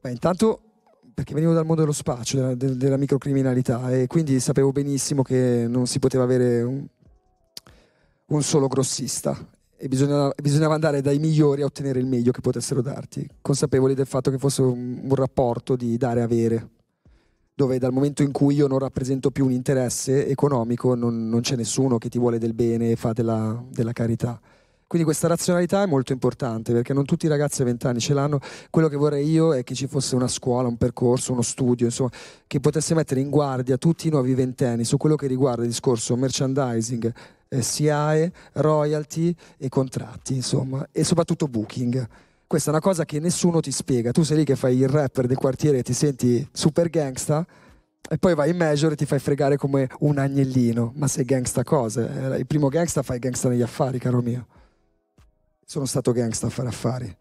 Beh, intanto perché venivo dal mondo dello spaccio, della, della, microcriminalità e quindi sapevo benissimo che non si poteva avere un, un solo grossista e bisognava, bisognava, andare dai migliori a ottenere il meglio che potessero darti, consapevoli del fatto che fosse un, un rapporto di dare-avere, dove dal momento in cui io non rappresento più un interesse economico non, non c'è nessuno che ti vuole del bene e fa della, della carità. Quindi questa razionalità è molto importante perché non tutti i ragazzi a 20 anni ce l'hanno. Quello che vorrei io è che ci fosse una scuola, un percorso, uno studio, insomma, che potesse mettere in guardia tutti i nuovi ventenni su quello che riguarda il discorso merchandising, eh, SIAE, royalty e contratti, insomma, e soprattutto booking questa è una cosa che nessuno ti spiega. Tu sei lì che fai il rapper del quartiere e ti senti super gangsta. E poi vai in major e ti fai fregare come un agnellino. Ma sei gangsta cosa? Eh, il primo gangsta fai gangsta negli affari, caro mio sono stato gangsta a fare affari.